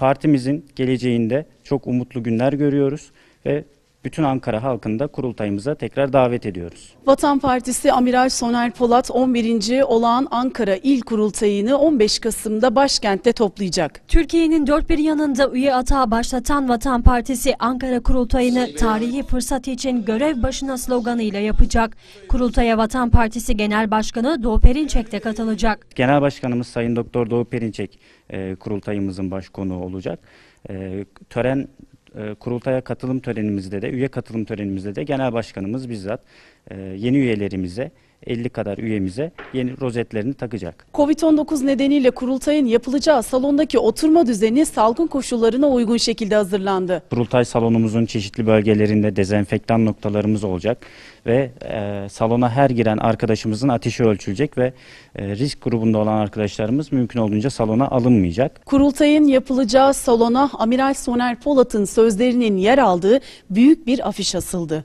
Partimizin geleceğinde çok umutlu günler görüyoruz ve bütün Ankara halkında kurultayımıza tekrar davet ediyoruz. Vatan Partisi Amiral Soner Polat 11. olağan Ankara İl Kurultayını 15 Kasım'da başkentte toplayacak. Türkiye'nin dört bir yanında üye atağı başlatan Vatan Partisi Ankara Kurultayını tarihi fırsat için görev başına sloganıyla yapacak. Kurultaya Vatan Partisi Genel Başkanı Doğu Perinçek de katılacak. Genel Başkanımız Sayın Doktor Doğu Perinçek e, kurultayımızın baş konuğu olacak. E, tören e, kurultaya katılım törenimizde de, üye katılım törenimizde de genel başkanımız bizzat e, yeni üyelerimize 50 kadar üyemize yeni rozetlerini takacak. Covid-19 nedeniyle kurultayın yapılacağı salondaki oturma düzeni salgın koşullarına uygun şekilde hazırlandı. Kurultay salonumuzun çeşitli bölgelerinde dezenfektan noktalarımız olacak ve e, salona her giren arkadaşımızın ateşi ölçülecek ve e, risk grubunda olan arkadaşlarımız mümkün olduğunca salona alınmayacak. Kurultayın yapılacağı salona Amiral Soner Polat'ın sözlerinin yer aldığı büyük bir afiş asıldı.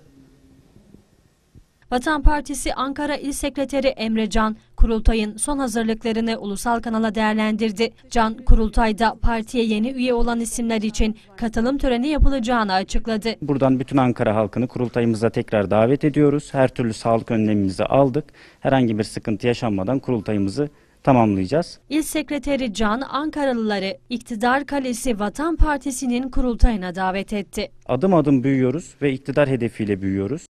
Vatan Partisi Ankara İl Sekreteri Emre Can, kurultayın son hazırlıklarını ulusal kanala değerlendirdi. Can, kurultayda partiye yeni üye olan isimler için katılım töreni yapılacağını açıkladı. Buradan bütün Ankara halkını kurultayımıza tekrar davet ediyoruz. Her türlü sağlık önlemimizi aldık. Herhangi bir sıkıntı yaşanmadan kurultayımızı tamamlayacağız. İl Sekreteri Can Ankaralıları İktidar Kalesi Vatan Partisi'nin kurultayına davet etti. Adım adım büyüyoruz ve iktidar hedefiyle büyüyoruz.